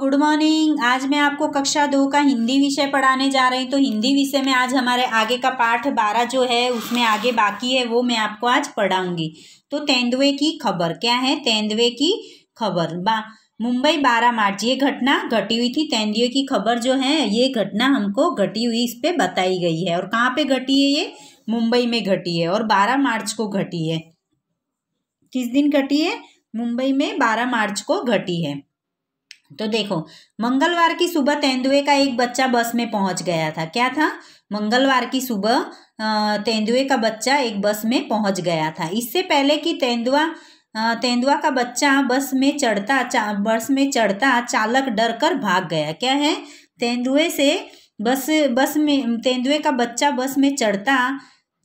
good morning आज मैं आपको कक्षा दो का हिंदी विषय पढ़ाने जा रही हूँ तो हिंदी विषय में आज हमारे आगे का पाठ बारह जो है उसमें आगे बाकी है वो मैं आपको आज पढ़ाऊंगी तो तेंदुए की खबर क्या है तेंदुए की खबर बा मुंबई बारह मार्च ये घटना घटी हुई थी तेंदुए की खबर जो है ये घटना हमको घटी हुई इस पर बताई गई है और कहाँ पर घटी है ये मुंबई में घटी है और बारह मार्च को घटी है किस दिन घटी है मुंबई में बारह मार्च को घटी है तो देखो मंगलवार की सुबह तेंदुए का एक बच्चा बस में पहुंच गया था क्या था मंगलवार की सुबह तेंदुए का बच्चा एक बस में पहुंच गया था इससे पहले कि तेंदुआ तेंदुआ का बच्चा बस में चढ़ता बस में चढ़ता चालक डर कर भाग गया क्या है तेंदुए से बस बस में तेंदुए का बच्चा बस में चढ़ता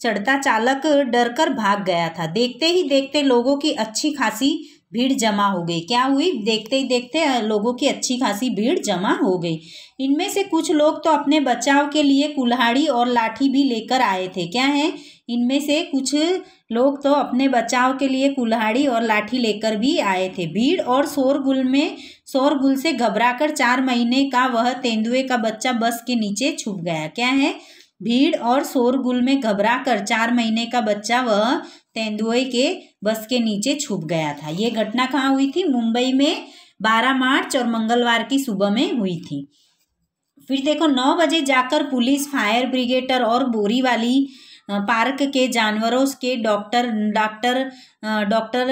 चढ़ता चालक डर कर भाग गया था देखते ही देखते लोगों की अच्छी खासी भीड़ जमा हो गई क्या हुई देखते ही देखते लोगों की अच्छी खासी भीड़ जमा हो गई इनमें से कुछ लोग तो अपने बचाव के लिए कुल्हाड़ी और लाठी भी लेकर आए थे क्या है इनमें से कुछ लोग तो अपने बचाव के लिए कुल्हाड़ी और लाठी लेकर भी आए थे भीड़ और शोरगुल में शोरगुल से घबराकर चार महीने का वह तेंदुए का बच्चा बस के नीचे छुप गया क्या है भीड़ और शोरगुल में घबरा कर चार महीने का बच्चा वह तेंदुए के बस के नीचे छुप गया था ये घटना कहाँ हुई थी मुंबई में बारह मार्च और मंगलवार की सुबह में हुई थी फिर देखो नौ बजे जाकर पुलिस फायर ब्रिगेडर और बोरी वाली पार्क के जानवरों के डॉक्टर डॉक्टर डॉक्टर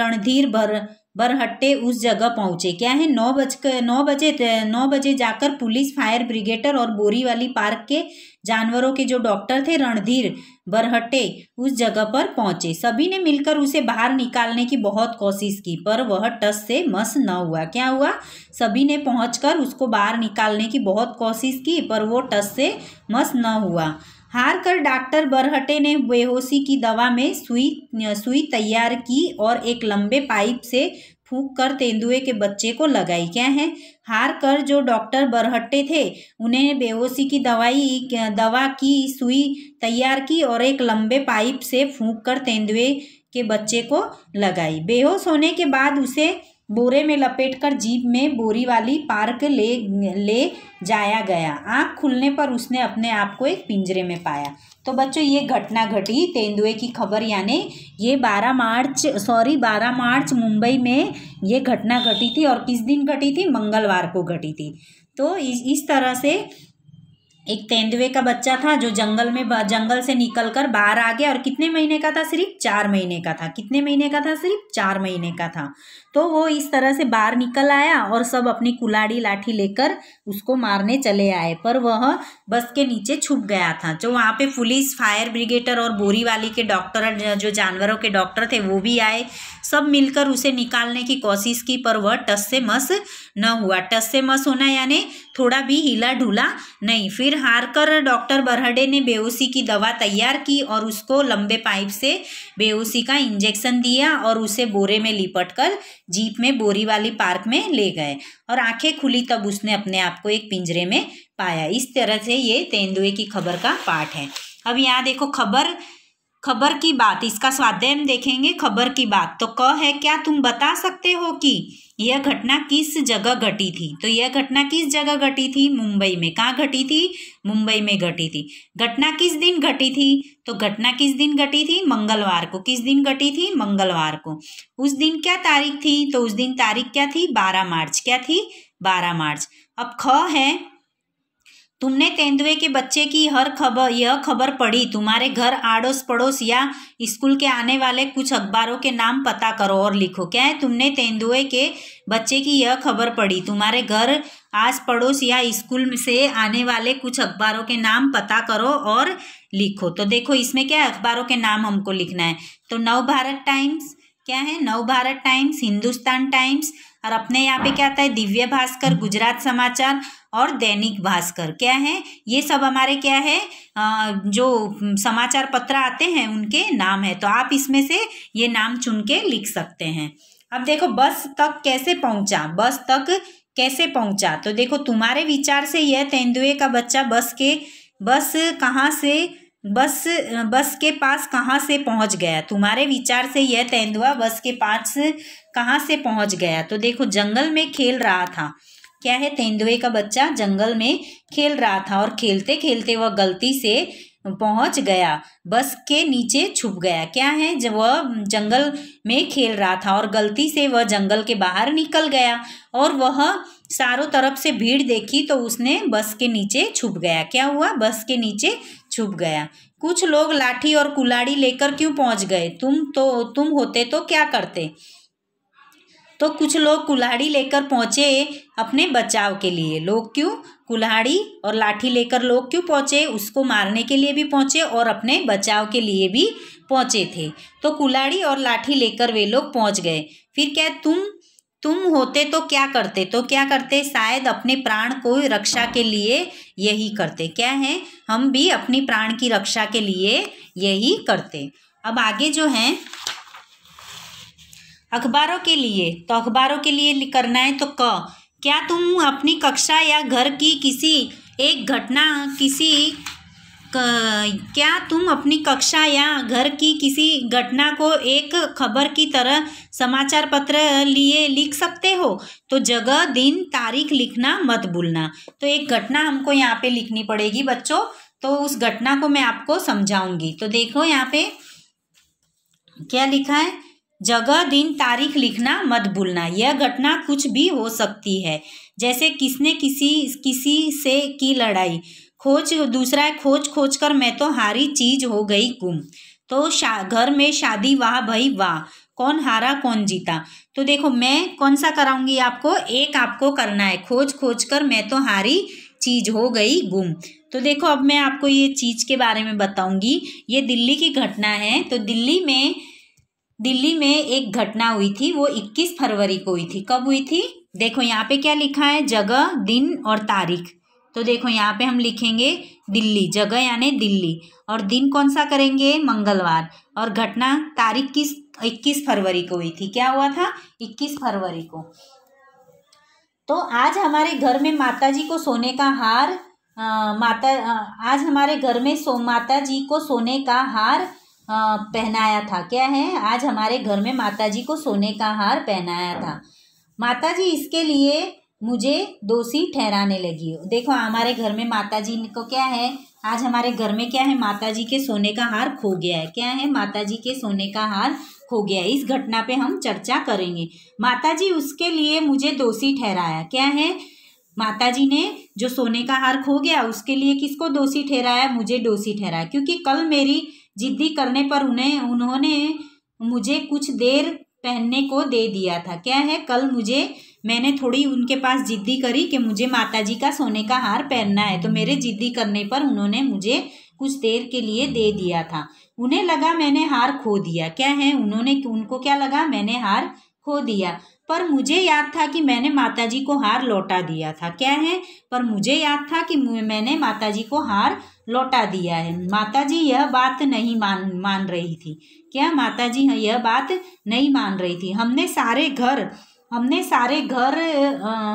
रणधीर भर बरहट्टे उस जगह पहुंचे क्या है नौ बजकर नौ बजे नौ बजे जाकर पुलिस फायर ब्रिगेडर और बोरी वाली पार्क के जानवरों के जो डॉक्टर थे रणधीर बरहट्टे उस जगह पर पहुंचे सभी ने मिलकर उसे बाहर निकालने की बहुत कोशिश की पर वह टस से मस न हुआ क्या हुआ सभी ने पहुंचकर उसको बाहर निकालने की बहुत कोशिश की पर वो टस से मस न हुआ हार कर डॉक्टर बरहटे ने बेहोशी की दवा में सुई सुई तैयार की और एक लंबे पाइप से फूंक कर तेंदुए के बच्चे को लगाई क्या है हार कर जो डॉक्टर बरहट्टे थे उन्हें बेहोशी की दवाई दवा की सुई तैयार की और एक लंबे पाइप से फूंक कर तेंदुए के बच्चे को लगाई बेहोश होने के बाद उसे बोरे में लपेटकर जीप में बोरी वाली पार्क ले ले जाया गया आँख खुलने पर उसने अपने आप को एक पिंजरे में पाया तो बच्चों ये घटना घटी तेंदुए की खबर यानी ये बारह मार्च सॉरी बारह मार्च मुंबई में ये घटना घटी थी और किस दिन घटी थी मंगलवार को घटी थी तो इस, इस तरह से एक तेंदुए का बच्चा था जो जंगल में जंगल से निकलकर बाहर आ गया और कितने महीने का था सिर्फ चार महीने का था कितने महीने का था सिर्फ चार महीने का था तो वो इस तरह से बाहर निकल आया और सब अपनी कुलाड़ी लाठी लेकर उसको मारने चले आए पर वह बस के नीचे छुप गया था जो वहाँ पे पुलिस फायर ब्रिगेडर और बोरी वाली के डॉक्टर जो जानवरों के डॉक्टर थे वो भी आए सब मिलकर उसे निकालने की कोशिश की पर वह टस से मस न हुआ टस से मस होना यानी थोड़ा भी हिला ढुला नहीं फिर हार कर डॉक्टर बरहडे ने बेहोशी की दवा तैयार की और उसको लंबे पाइप से बेहोशी का इंजेक्शन दिया और उसे बोरे में लिपट कर जीप में बोरी वाली पार्क में ले गए और आंखें खुली तब उसने अपने आप को एक पिंजरे में पाया इस तरह से ये तेंदुए की खबर का पाठ है अब यहाँ देखो खबर खबर की बात इसका स्वाध्याय हम देखेंगे खबर की बात तो क है क्या तुम बता सकते हो कि यह घटना किस जगह घटी थी तो यह घटना किस जगह घटी थी मुंबई में कहाँ घटी थी मुंबई में घटी थी घटना किस दिन घटी थी तो घटना किस दिन घटी थी मंगलवार को किस दिन घटी थी मंगलवार को उस दिन क्या तारीख थी तो उस दिन तारीख क्या थी बारह मार्च क्या थी बारह मार्च अब ख है तुमने तेंदुए के बच्चे की हर खबर यह खबर पढ़ी तुम्हारे घर आड़ोस पड़ोस या स्कूल के आने वाले कुछ अखबारों के नाम पता करो और लिखो क्या है तुमने तेंदुए के बच्चे की यह खबर पढ़ी तुम्हारे घर आस पड़ोस या स्कूल से आने वाले कुछ अखबारों के नाम पता करो और लिखो तो देखो इसमें क्या अखबारों के नाम हमको लिखना है तो नव भारत टाइम्स क्या है नव भारत टाइम्स हिंदुस्तान टाइम्स और अपने यहाँ पे क्या आता है दिव्य भास्कर गुजरात समाचार और दैनिक भास्कर क्या है ये सब हमारे क्या है जो समाचार पत्र आते हैं उनके नाम है तो आप इसमें से ये नाम चुन के लिख सकते हैं अब देखो बस तक कैसे पहुंचा बस तक कैसे पहुंचा तो देखो तुम्हारे विचार से यह तेंदुए का बच्चा बस के बस कहाँ से बस बस के पास कहाँ से पहुँच गया तुम्हारे विचार से यह तेंदुआ बस के पास कहाँ से पहुँच गया तो देखो जंगल में खेल रहा था क्या है तेंदुए का बच्चा जंगल में खेल रहा था और खेलते खेलते वह गलती से पहुंच गया बस के नीचे छुप गया क्या है जब वह जंगल में खेल रहा था और गलती से वह जंगल के बाहर निकल गया और वह चारों तरफ से भीड़ देखी तो उसने बस के नीचे छुप गया क्या हुआ बस के नीचे छुप गया कुछ लोग लाठी और कुलाड़ी लेकर क्यों पहुंच गए तुम तो तुम होते तो क्या करते तो कुछ लोग कुल्हाड़ी लेकर पहुँचे अपने बचाव के लिए लोग क्यों कुल्हाड़ी और लाठी लेकर लोग क्यों पहुँचे उसको मारने के लिए भी पहुँचे और अपने बचाव के लिए भी पहुँचे थे तो कुल्हाड़ी और लाठी लेकर वे लोग पहुँच गए फिर क्या तुम तुम होते तो क्या करते तो क्या करते शायद अपने प्राण को रक्षा के लिए यही करते क्या है हम भी अपनी प्राण की रक्षा के लिए यही करते अब आगे जो हैं अखबारों के लिए तो अखबारों के लिए करना है तो क क्या तुम अपनी कक्षा या घर की किसी एक घटना किसी क्या तुम अपनी कक्षा या घर की किसी घटना को एक खबर की तरह समाचार पत्र लिए लिख सकते हो तो जगह दिन तारीख लिखना मत भूलना तो एक घटना हमको यहाँ पे लिखनी पड़ेगी बच्चों तो उस घटना को मैं आपको समझाऊंगी तो देखो यहाँ पे क्या लिखा है जगह दिन तारीख लिखना मत भूलना यह घटना कुछ भी हो सकती है जैसे किसने किसी किसी से की लड़ाई खोज दूसरा है खोज खोज कर मैं तो हारी चीज हो गई गुम तो शा घर में शादी वाह भाई वाह कौन हारा कौन जीता तो देखो मैं कौन सा कराऊंगी आपको एक आपको करना है खोज खोज कर मैं तो हारी चीज हो गई गुम तो देखो अब मैं आपको ये चीज़ के बारे में बताऊंगी ये दिल्ली की घटना है तो दिल्ली में दिल्ली में एक घटना हुई थी वो 21 फरवरी को हुई थी कब हुई थी देखो यहाँ पे क्या लिखा है जगह दिन और तारीख तो देखो यहाँ पे हम लिखेंगे दिल्ली जगह यानी दिल्ली और दिन कौन सा करेंगे मंगलवार और घटना तारीख किस इक्कीस फरवरी को हुई थी क्या हुआ था इक्कीस फरवरी को तो आज हमारे घर में माता जी को सोने का हार आ, माता आ, आज हमारे घर में सो माता जी को सोने का हार पहनाया था क्या है आज हमारे घर में माता जी को सोने का हार पहनाया था माता जी इसके लिए मुझे दोषी ठहराने लगी देखो हमारे घर में माता जी को क्या है आज हमारे घर में क्या है माता जी के सोने का हार खो गया है क्या है माता जी के सोने का हार खो गया है इस घटना पे हम चर्चा करेंगे माता जी उसके लिए मुझे दोषी ठहराया क्या है माता जी ने जो सोने का हार खो गया उसके लिए किसको दोषी ठहराया मुझे दोषी ठहराया क्योंकि कल मेरी जिद्दी करने पर उन्हें उन्होंने मुझे कुछ देर पहनने को दे दिया था क्या है कल मुझे मैंने थोड़ी उनके पास जिद्दी करी कि मुझे माताजी का सोने का हार पहनना है तो मेरे जिद्दी करने पर उन्होंने मुझे कुछ देर के लिए दे दिया था उन्हें लगा मैंने हार खो दिया क्या है उन्होंने उनको क्या लगा मैंने हार खो दिया पर मुझे याद था कि मैंने माताजी को हार लौटा दिया था क्या है पर मुझे याद था कि मैंने माताजी को हार लौटा दिया है माताजी यह बात नहीं मान मान रही थी क्या माताजी यह बात नहीं मान रही थी हमने सारे घर हमने सारे घर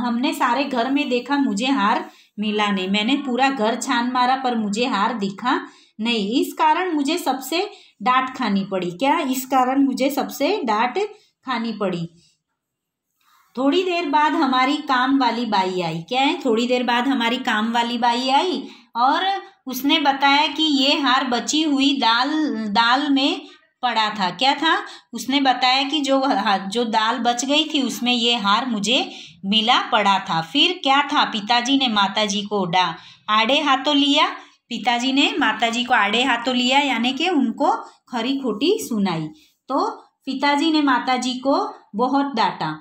हमने सारे घर में देखा मुझे हार मिला नहीं मैंने पूरा घर छान मारा पर मुझे हार दिखा नहीं इस कारण मुझे सबसे डांट खानी पड़ी क्या इस कारण मुझे सबसे डांट खानी पड़ी थोड़ी देर बाद हमारी काम वाली बाई आई क्या है थोड़ी देर बाद हमारी काम वाली बाई आई और उसने बताया कि ये हार बची हुई दाल दाल में पड़ा था क्या था उसने बताया कि जो जो दाल बच गई थी उसमें ये हार मुझे मिला पड़ा था फिर क्या था पिताजी ने माताजी को डा आड़े हाथों लिया पिताजी ने माताजी को आड़े हाथों लिया यानी कि उनको खरी खोटी सुनाई तो पिताजी ने माताजी को बहुत डांटा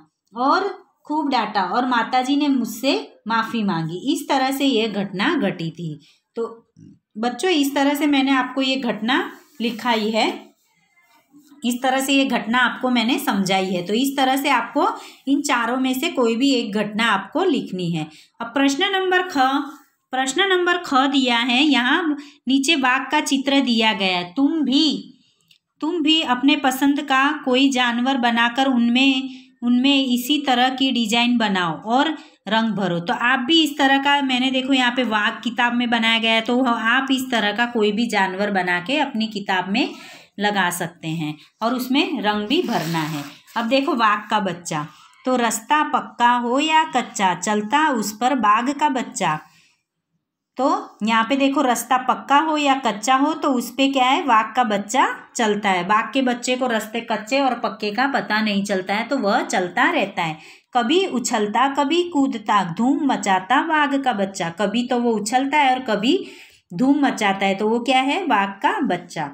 और खूब डांटा और माताजी ने मुझसे माफ़ी मांगी इस तरह से यह घटना घटी थी तो बच्चों इस तरह से मैंने आपको ये घटना लिखाई है इस तरह से ये घटना आपको मैंने समझाई है तो इस तरह से आपको इन चारों में से कोई भी एक घटना आपको लिखनी है अब प्रश्न नंबर ख प्रश्न नंबर ख दिया है यहाँ नीचे बाघ का चित्र दिया गया है तुम भी तुम भी अपने पसंद का कोई जानवर बनाकर उनमें उनमें इसी तरह की डिजाइन बनाओ और रंग भरो तो आप भी इस तरह का मैंने देखो यहाँ पे वाक किताब में बनाया गया है तो आप इस तरह का कोई भी जानवर बना के अपनी किताब में लगा सकते हैं और उसमें रंग भी भरना है अब देखो वाघ का बच्चा तो रास्ता पक्का हो या कच्चा चलता उस पर बाघ का बच्चा तो यहाँ पे देखो रास्ता पक्का हो या कच्चा हो तो उस पर क्या है बाघ का बच्चा चलता है बाघ के बच्चे को रास्ते कच्चे और पक्के का पता नहीं चलता है तो वह चलता रहता है कभी उछलता कभी कूदता धूम मचाता बाघ का बच्चा कभी तो वो उछलता है और कभी धूम मचाता है तो वो क्या है बाघ का बच्चा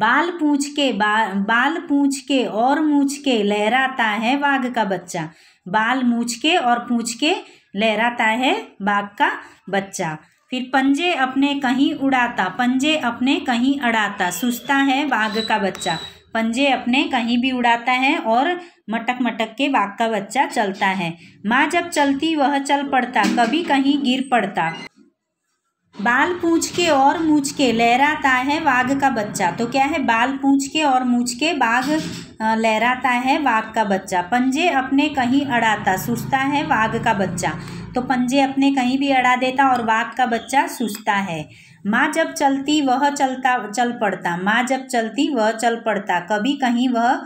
बाल पूछ के बा, बाल पूछ के और मूछ के लहराता है बाघ का बच्चा बाल मूछ के और पूछ के लहराता है बाघ का बच्चा फिर पंजे अपने कहीं उड़ाता पंजे अपने कहीं अड़ाता सुस्ता है बाघ का बच्चा पंजे अपने कहीं भी उड़ाता है और मटक मटक के बाघ का बच्चा चलता है माँ जब चलती वह चल पड़ता कभी कहीं गिर पड़ता बाल पूछ के और मूछ के लहराता है वाघ का बच्चा तो क्या है बाल पूछ के और मूछ के बाघ लहराता है वाघ का बच्चा पंजे अपने कहीं अड़ाता सुस्ता है वाघ का बच्चा तो पंजे अपने कहीं भी अड़ा देता और वाघ का बच्चा सुस्ता है माँ जब चलती वह चलता चल पड़ता माँ जब चलती वह चल पड़ता कभी कहीं वह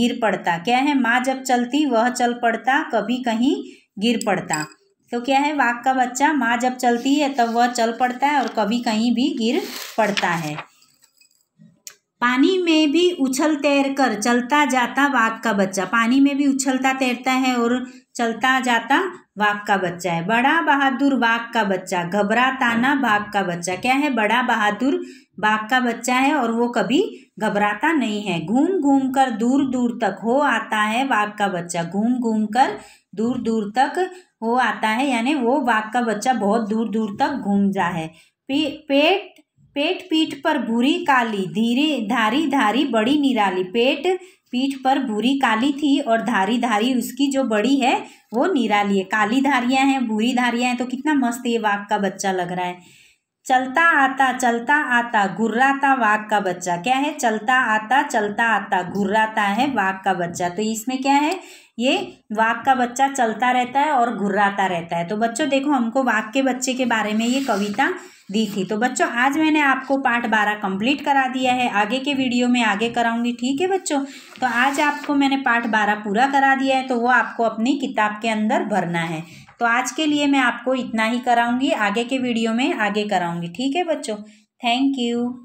गिर पड़ता क्या है माँ जब चलती वह चल पड़ता कभी कहीं गिर पड़ता तो क्या है वाक का बच्चा माँ जब चलती है तब वह चल पड़ता है और कभी कहीं भी गिर पड़ता है पानी में भी उछल तैर कर चलता जाता वाक का बच्चा पानी में भी उछलता तैरता है और चलता जाता वाक का बच्चा है बड़ा बहादुर वाक का बच्चा घबराता ना बाघ का बच्चा क्या है बड़ा बहादुर बाघ का बच्चा है और वो कभी घबराता नहीं है घूम घूम कर दूर दूर तक हो आता है वाघ का बच्चा घूम घूम कर दूर दूर तक वो आता है यानी वो बाघ का बच्चा बहुत दूर दूर तक घूम जा है पे, पेट पेट पीठ पर भूरी काली धीरे धारी धारी बड़ी निराली पेट पीठ पर भूरी काली थी और धारी धारी उसकी जो बड़ी है वो निराली है काली धारियां हैं भूरी धारियां हैं तो कितना मस्त ये वाघ का बच्चा लग रहा है चलता आता चलता आता घुर्राता वाघ का बच्चा क्या है चलता आता चलता आता घुर्राता है वाघ का बच्चा तो इसमें क्या है ये वाघ का बच्चा चलता रहता है और घुर्राता रहता है तो बच्चों देखो हमको वाघ के बच्चे के बारे में ये कविता दी थी तो बच्चों आज मैंने आपको पार्ट बारह कंप्लीट करा दिया है आगे के वीडियो में आगे कराऊंगी ठीक है बच्चों तो आज आपको मैंने पार्ट बारह पूरा करा दिया है तो वो आपको अपनी किताब के अंदर भरना है तो आज के लिए मैं आपको इतना ही कराऊंगी आगे के वीडियो में आगे कराऊंगी ठीक है बच्चों थैंक यू